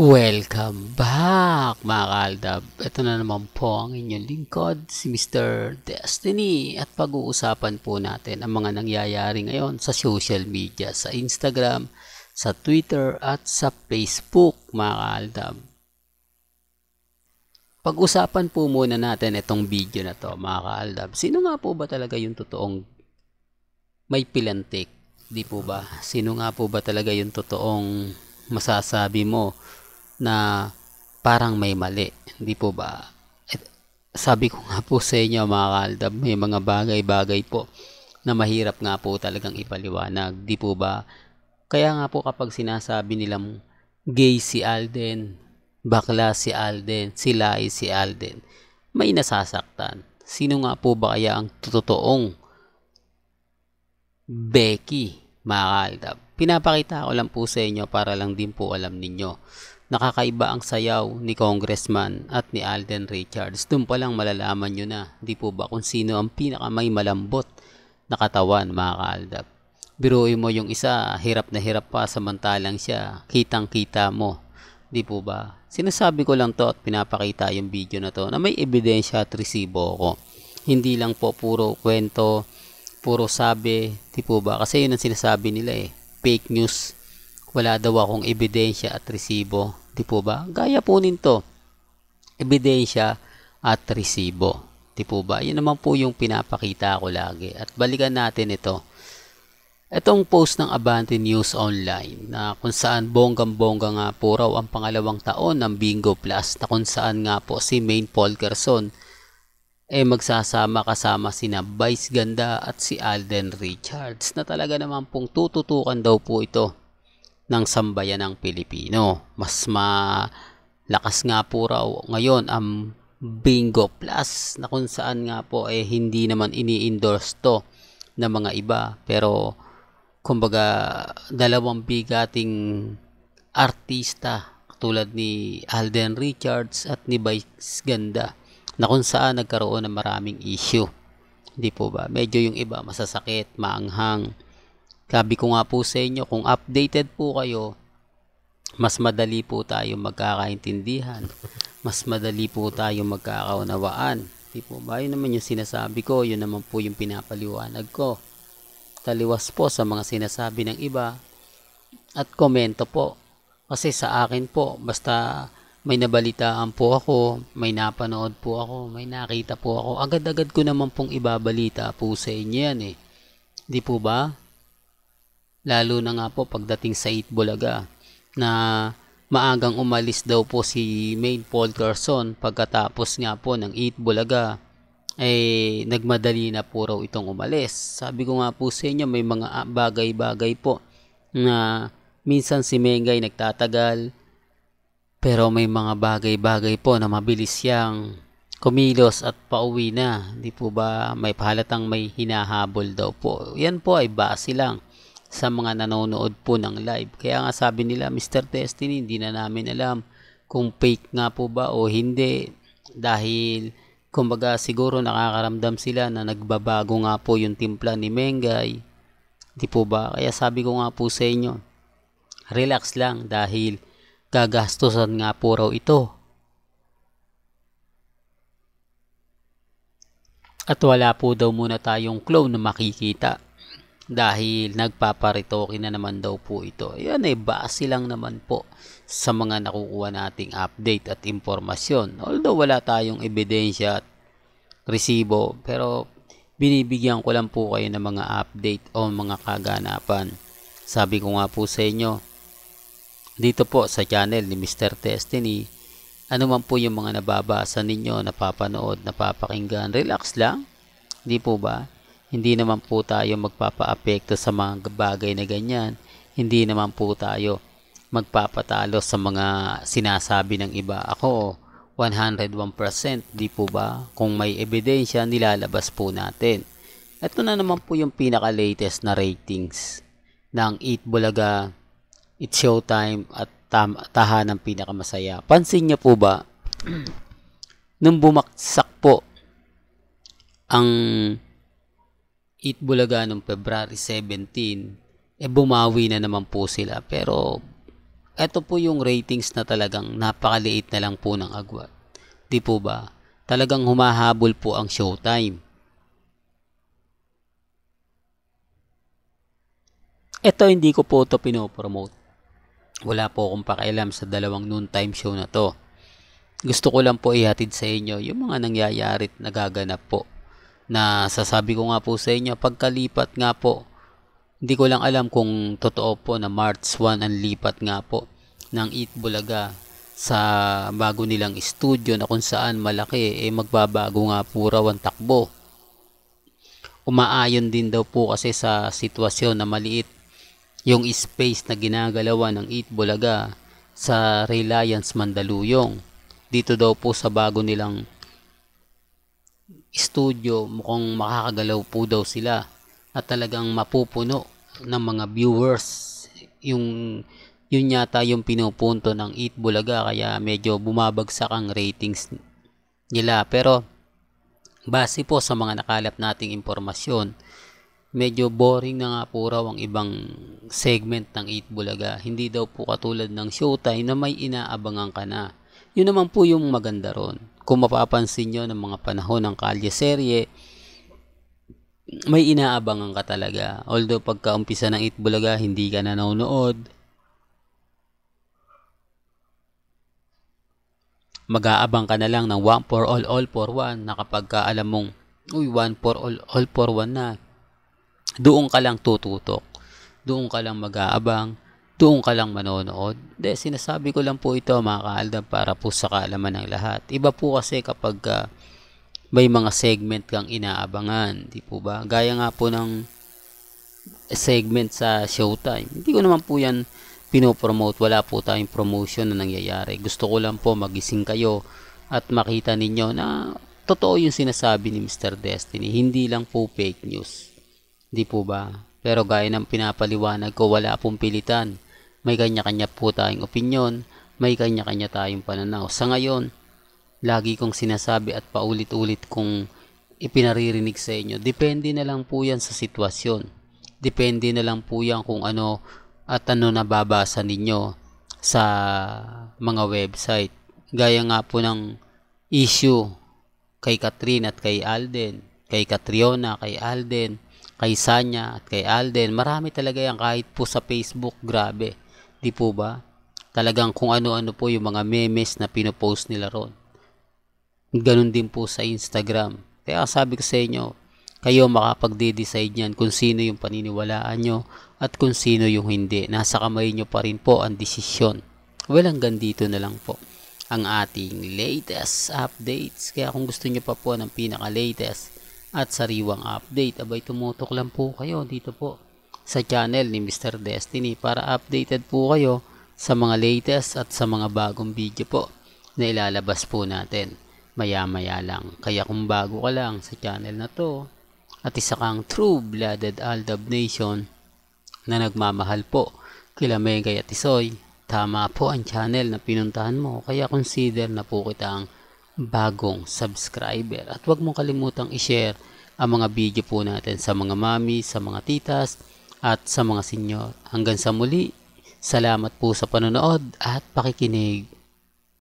Welcome back mga kaaldab! Ito na naman po ang inyong lingkod, si Mr. Destiny at pag-uusapan po natin ang mga nangyayari ngayon sa social media, sa Instagram, sa Twitter at sa Facebook mga kaaldab. Pag-usapan po muna natin itong video na to mga kaaldab. Sino nga po ba talaga yung totoong may pilantik? Di po ba? Sino nga po ba talaga yung totoong masasabi mo na parang may mali. Hindi po ba? At eh, sabi ko nga po sa inyo mga kaaldab, may mga bagay-bagay po na mahirap nga po talagang ipaliwanag. Hindi po ba? Kaya nga po kapag sinasabi nilang gay si Alden, bakla si Alden, sila ay si Alden, may nasasaktan. Sino nga po ba kaya ang totoong Becky, mga kaaldab? Pinapakita ko lang po sa inyo para lang din po alam ninyo. Nakakaiba ang sayaw ni Congressman at ni Alden Richards. Doon pa lang malalaman nyo na, di po ba kung sino ang pinakamay malambot na katawan mga kaaldab. Biruin mo yung isa, hirap na hirap pa samantalang siya, kitang kita mo. Di po ba? Sinasabi ko lang to at pinapakita yung video na to na may ebidensya at resibo ko. Hindi lang po puro kwento, puro sabi, di po ba? Kasi yun ang sinasabi nila eh, fake news wala daw akong ebidensya at resibo. Di po ba? Gaya po nito. Ebidensya at resibo. Di po ba? Yan naman po yung pinapakita ko lagi. At balikan natin ito. Itong post ng Abante News Online na kung saan bonggang-bongga nga po raw ang pangalawang taon ng Bingo Plus na kung saan nga po si Main Paul Gerson eh magsasama kasama sina Vice Ganda at si Alden Richards na talaga naman pong tututukan daw po ito ng sambayanang Pilipino. Mas malakas nga po raw ngayon ang Bingo Plus na kung saan nga po eh hindi naman ini-endorse to ng mga iba pero kumbaga dalawang bigating artista tulad ni Alden Richards at ni Vice Ganda na kung saan nagkaroon ng maraming issue. Hindi po ba? Medyo yung iba masasakit, maanghang, sabi ko nga po sa inyo, kung updated po kayo, mas madali po tayo magkakaintindihan. Mas madali po tayo magkakaunawaan. Di po ba? Yun naman yung sinasabi ko. Yun naman po yung pinapaliwanag ko. Taliwas po sa mga sinasabi ng iba at komento po. Kasi sa akin po, basta may nabalitaan po ako, may napanood po ako, may nakita po ako, agad-agad ko naman pong ibabalita po sa inyo yan eh. Di po ba? Lalo na nga po pagdating sa 8 Bulaga na maagang umalis daw po si Maine Paul Carson pagkatapos nga po ng 8 Bulaga ay eh, nagmadali na po raw itong umalis. Sabi ko nga po sa inyo may mga bagay-bagay po na minsan si Mengay nagtatagal pero may mga bagay-bagay po na mabilis siyang kumilos at pauwi na. Hindi po ba may pahalatang may hinahabol daw po. Yan po ay base lang sa mga nanonood po ng live. Kaya nga sabi nila, Mr. Destiny, hindi na namin alam kung fake nga po ba o hindi dahil kumbaga siguro nakakaramdam sila na nagbabago nga po yung timpla ni Mengay. Di po ba? Kaya sabi ko nga po sa inyo, relax lang dahil gagastusan nga po raw ito. At wala po daw muna tayong clone na makikita dahil nagpaparitoke na naman daw po ito. Yan ay eh, base lang naman po sa mga nakukuha nating update at impormasyon. Although wala tayong ebidensya at resibo, pero binibigyan ko lang po kayo ng mga update o mga kaganapan. Sabi ko nga po sa inyo, dito po sa channel ni Mr. Destiny, ano man po yung mga nababasa ninyo, napapanood, napapakinggan, relax lang. Hindi po ba? Hindi naman po tayo magpapaapekto sa mga bagay na ganyan. Hindi naman po tayo magpapatalo sa mga sinasabi ng iba. Ako, 101%, di po ba? Kung may ebidensya, nilalabas po natin. Ito na naman po yung pinaka-latest na ratings ng Eat Bulaga, It's Showtime at tam- Tahanang Pinakamasaya. Pansin niyo po ba, nung bumagsak po ang 8 Bulaga ng February 17, eh bumawi na naman po sila. Pero eto po yung ratings na talagang napakaliit na lang po ng agwat. Di po ba? Talagang humahabol po ang showtime. Ito hindi ko po ito pinopromote. Wala po akong pakialam sa dalawang noontime show na to. Gusto ko lang po ihatid sa inyo yung mga nangyayari at nagaganap po na sasabi ko nga po sa inyo pagkalipat nga po hindi ko lang alam kung totoo po na March 1 ang lipat nga po ng Eat Bulaga sa bago nilang studio na kung saan malaki eh magbabago nga po raw ang takbo umaayon din daw po kasi sa sitwasyon na maliit yung space na ginagalawan ng Eat Bulaga sa Reliance Mandaluyong dito daw po sa bago nilang studio mukhang makakagalaw po daw sila at talagang mapupuno ng mga viewers yung yun yata yung pinupunto ng Eat Bulaga kaya medyo bumabagsak ang ratings nila pero base po sa mga nakalap nating impormasyon medyo boring na nga po raw ang ibang segment ng Eat Bulaga hindi daw po katulad ng Showtime na may inaabangan ka na yun naman po yung maganda ron. Kung mapapansin nyo ng mga panahon ng kalye serye, may inaabangan ka talaga. Although pagkaumpisa ng Itbulaga, hindi ka na nanonood. Mag-aabang ka na lang ng 1 for all, all for 1 na mong, uy, 1 for all, all for 1 na. Doon ka lang tututok. Doon ka lang mag-aabang doon ka lang manonood. De, sinasabi ko lang po ito mga kaaldab para po sa kaalaman ng lahat. Iba po kasi kapag uh, may mga segment kang inaabangan, di po ba? Gaya nga po ng segment sa Showtime. Hindi ko naman po yan pinopromote. Wala po tayong promotion na nangyayari. Gusto ko lang po magising kayo at makita ninyo na totoo yung sinasabi ni Mr. Destiny. Hindi lang po fake news. Di po ba? Pero gaya ng pinapaliwanag ko, wala pong pilitan. May kanya-kanya po tayong opinion, may kanya-kanya tayong pananaw. Sa ngayon, lagi kong sinasabi at paulit-ulit kong ipinaririnig sa inyo, depende na lang po yan sa sitwasyon. Depende na lang po yan kung ano at ano nababasa ninyo sa mga website. Gaya nga po ng issue kay Katrina at kay Alden, kay Katriona, kay Alden, kay Sanya at kay Alden. Marami talaga yan kahit po sa Facebook, grabe. Di po ba? Talagang kung ano-ano po yung mga memes na pinopost nila ron. Ganun din po sa Instagram. Kaya sabi ko sa inyo, kayo makapag-decide yan kung sino yung paniniwalaan nyo at kung sino yung hindi. Nasa kamay nyo pa rin po ang desisyon. Well, hanggang dito na lang po ang ating latest updates. Kaya kung gusto nyo pa po ng pinaka-latest at sariwang update, abay tumutok lang po kayo dito po sa channel ni Mr. Destiny para updated po kayo sa mga latest at sa mga bagong video po na ilalabas po natin maya-maya lang. Kaya kung bago ka lang sa channel na to at isa kang true-blooded Aldab Nation na nagmamahal po kila Megay at Isoy, tama po ang channel na pinuntahan mo kaya consider na po kitang bagong subscriber. At huwag mong kalimutang i-share ang mga video po natin sa mga mami, sa mga titas, at sa mga senior. Hanggang sa muli, salamat po sa panonood at pakikinig.